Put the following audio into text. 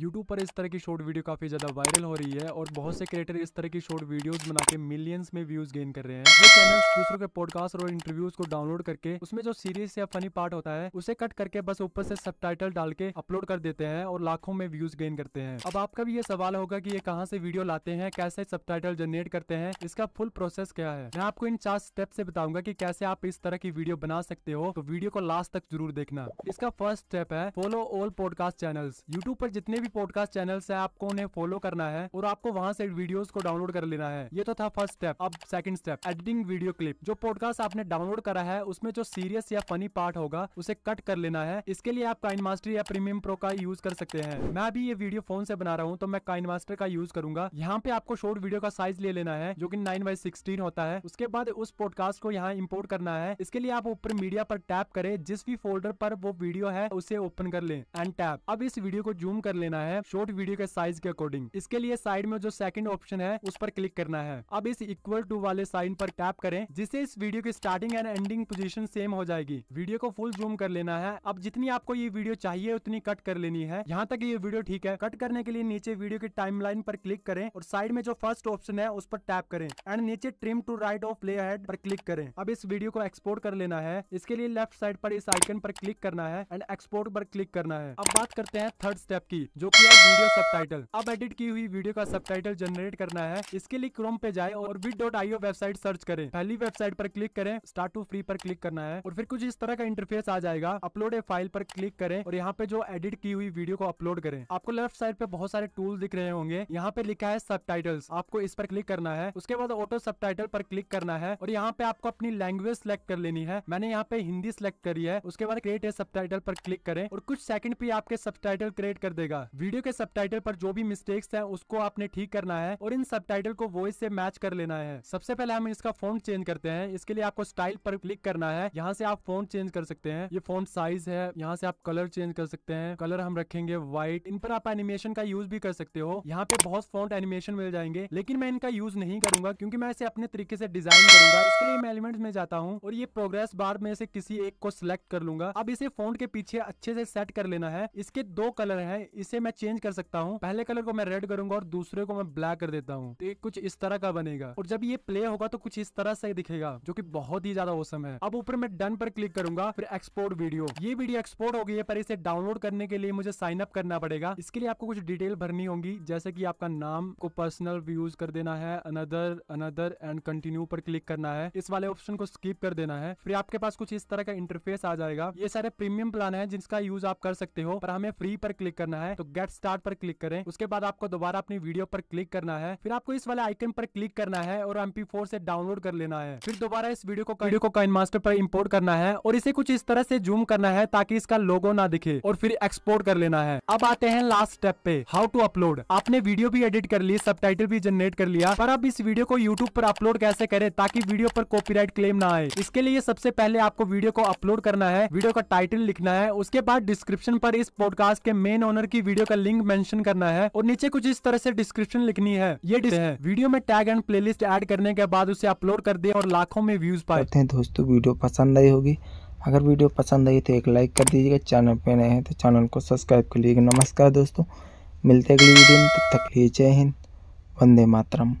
YouTube पर इस तरह की शॉर्ट वीडियो काफ़ी ज़्यादा वायरल हो रही है और बहुत से क्रिएटर इस तरह की शॉर्ट वीडियोस बना के मिलियंस में व्यूज़ गेन कर रहे हैं ये चैनल्स दूसरों के पॉडकास्ट और इंटरव्यूज को डाउनलोड करके उसमें जो सीरियस या फनी पार्ट होता है उसे कट करके बस ऊपर से सब डाल के अपलोड कर देते हैं और लाखों में व्यूज़ गेन करते हैं अब आपका भी ये सवाल होगा की ये कहाँ से वीडियो लाते हैं कैसे सब जनरेट करते हैं इसका फुल प्रोसेस क्या है मैं आपको इन चार स्टेप से बताऊंगा की कैसे आप इस तरह की वीडियो बना सकते हो तो वीडियो को लास्ट तक जरूर देखना इसका फर्स्ट स्टेप है follow all podcast channel YouTube पर जितने भी पॉडकास्ट चैनल है आपको उन्हें फॉलो करना है और आपको वहाँ से वीडियोस को डाउनलोड कर लेना है ये तो था फर्स्ट स्टेप अब second step editing video clip जो पॉडकास्ट आपने डाउनलोड करा है उसमें जो सीरियस या फनी पार्ट होगा उसे कट कर लेना है इसके लिए आप काइन मास्टर या प्रीमियम प्रो का यूज कर सकते हैं मैं अभी ये वीडियो फोन से बना रहा हूँ तो मैं काइन मास्टर का यूज करूंगा यहाँ पे आपको शॉर्ट वीडियो का साइज ले लेना है जो की नाइन बाई सिक्सटीन होता है उसके बाद उस पॉडकास्ट को यहाँ इम्पोर्ट करना है इसके लिए आप ऊपर मीडिया पर टैप करें जिस भी फोल्डर पर वो वीडियो है उसे ओपन कर ले एंड टैप अब इस वीडियो को जूम कर लेना लेना है शॉर्ट वीडियो के साइज के अकॉर्डिंग इसके लिए साइड में जो सेकंड ऑप्शन है उस पर क्लिक करना है अब इस इक्वल टू वाले साइन पर टैप करें जिससे इस वीडियो की starting and ending position same हो जाएगी वीडियो को फुल जूम कर लेना है अब जितनी आपको ये वीडियो चाहिए उतनी कट कर लेनी है यहाँ तक ये वीडियो ठीक है कट करने के लिए नीचे वीडियो की टाइम पर क्लिक करें और साइड में जो फर्स्ट ऑप्शन है उस पर टैप करें एंड नीचे trim to right of play head पर क्लिक करें अब इस वीडियो को एक्सपोर्ट कर लेना है इसके लिए लेफ्ट साइड पर इस आइकन पर क्लिक करना है एंड एक्सपोर्ट पर क्लिक करना है अब बात करते हैं थर्ड स्टेप की जो कि है वीडियो सबटाइटल अब एडिट की हुई वीडियो का सबटाइटल जनरेट करना है इसके लिए क्रोम पे जाए और veed dot IO website search करें पहली वेबसाइट पर क्लिक करें स्टार्ट टू फ्री पर क्लिक करना है और फिर कुछ इस तरह का इंटरफेस आ जाएगा अपलोड ए फाइल पर क्लिक करें और यहाँ पे जो एडिट की हुई वीडियो को अपलोड करें आपको लेफ्ट साइड पे बहुत सारे टूल दिख रहे होंगे यहाँ पे लिखा है सब आपको इस पर क्लिक करना है उसके बाद ऑटो सब पर क्लिक करना है और यहाँ पे आपको अपनी लैंग्वेज सेलेक्ट कर लेनी है मैंने यहाँ पे हिंदी सेलेक्ट करी है उसके बाद क्रिएट ए सब पर क्लिक करें और कुछ सेकंड पे आपके सब क्रिएट कर देगा वीडियो के सब पर जो भी मिस्टेक्स है उसको आपने ठीक करना है और इन सब को वॉइस से मैच कर लेना है सबसे पहले हम इसका फोन चेंज करते हैं इसके लिए आपको स्टाइल पर क्लिक करना है यहाँ से आप फोन चेंज कर सकते हैं ये फोन साइज है यहाँ से आप कलर चेंज कर सकते हैं कलर हम रखेंगे व्हाइट इन पर आप एनिमेशन का यूज भी कर सकते हो यहाँ पे बहुत फोन एनिमेशन मिल जाएंगे लेकिन मैं इनका यूज नहीं करूंगा क्योंकि मैं इसे अपने तरीके से डिजाइन करूंगा इसके लिए मैं एलिमेंट में जाता हूँ और ये प्रोग्रेस बार में से किसी एक को सिलेक्ट कर लूंगा अब इसे फोन के पीछे अच्छे से सेट कर लेना है इसके दो कलर है इसे मैं चेंज कर सकता हूँ पहले कलर को मैं रेड करूंगा और दूसरे को मैं ब्लैक कर देता हूँ तो कुछ इस तरह का बनेगा और जब ये प्ले होगा तो कुछ इस तरह से दिखेगा जो की बहुत ही ज्यादा औसम है अब ऊपर मैं डन पर क्लिक करूंगा फिर एक्सपोर्ट वीडियो ये वीडियो एक्सपोर्ट हो गई है पर इसे डाउनलोड करने के लिए मुझे साइन अप करना पड़ेगा इसके लिए आपको कुछ डिटेल भरनी होगी जैसे की आपका नाम को पर्सनल व्यूज कर देना है अनदर अनदर एंड कंटिन्यू पर क्लिक करना है इस वाले ऑप्शन को स्किप कर देना है फिर आपके पास कुछ इस तरह का इंटरफेस आ जाएगा ये सारे प्रीमियम प्लान है जिसका यूज आप कर सकते हो पर हमें फ्री पर क्लिक करना है तो गेट स्टार्ट पर क्लिक करें उसके बाद आपको दोबारा अपनी वीडियो पर क्लिक करना है फिर आपको इस वाले आइकन पर क्लिक करना है और फोर से डाउनलोड कर लेना है फिर दोबारा इस वीडियो को वीडियो को काइन मास्टर पर इम्पोर्ट करना है और इसे कुछ इस तरह से जूम करना है ताकि इसका लोगो ना दिखे और फिर एक्सपोर्ट कर लेना है अब आते हैं लास्ट स्टेप पे हाउ टू अपलोड आपने वीडियो भी एडिट कर ली सब भी जनरेट कर लिया पर अब इस वीडियो को यूट्यूब पर अपलोड कैसे करें ताकि वीडियो पर कॉपी क्लेम ना आए इसके लिए सबसे पहले आपको वीडियो को अपलोड करना है वीडियो का टाइटल लिखना है उसके बाद डिस्क्रिप्शन पर इस पॉडकास्ट के मेन ओनर की वीडियो वीडियो का लिंक मेंशन करना है और नीचे कुछ इस तरह से डिस्क्रिप्शन लिखनी है ये है वीडियो में टैग एंड प्लेलिस्ट ऐड करने के बाद उसे अपलोड कर दे और लाखों में व्यूज पाए हैं दोस्तों वीडियो पसंद आई होगी अगर वीडियो पसंद आई तो एक लाइक कर दीजिएगा चैनल पे नए हैं तो चैनल को सब्सक्राइब कर लीजिएगा नमस्कार दोस्तों मिलते हैं अगली वीडियो में तब तक लिए जय हिंद वंदे मातरम